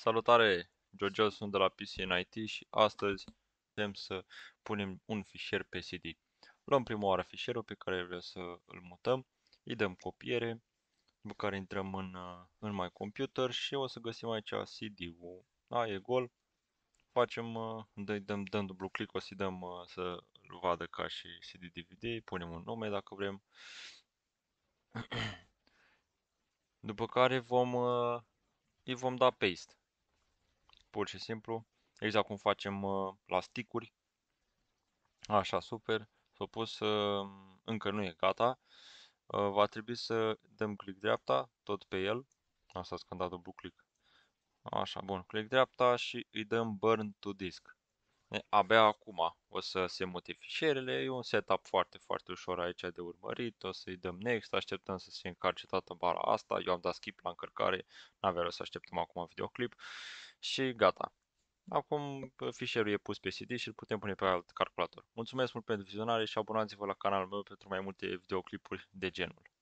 Salutare! George, sunt de la PC IT și astăzi vrem să punem un fișier pe CD. Luăm prima oară fișierul pe care vrem să îl mutăm, îi dăm copiere, după care intrăm în, uh, în My Computer și o să găsim aici CD-ul. Da, e gol. Facem, uh, dăm, dăm, dăm dublu click, o să dăm uh, să îl vadă ca și CD-DVD, punem un nume dacă vrem. După care vom, îi vom da paste pur și simplu, exact cum facem uh, la sticuri. Așa, super, s-a pus, uh, încă nu e gata. Uh, va trebui să dăm click dreapta, tot pe el. Asta a scandat dublu click. Așa, bun, click dreapta și îi dăm burn to disk. Abia acum o să se mute fișierele, e un setup foarte, foarte ușor aici de urmărit, o să-i dăm next, așteptăm să se încarce toată bara asta, eu am dat skip la încărcare, n-avea să așteptăm acum videoclip și gata. Acum fișierul e pus pe CD și îl putem pune pe alt calculator. Mulțumesc mult pentru vizionare și abonați-vă la canalul meu pentru mai multe videoclipuri de genul.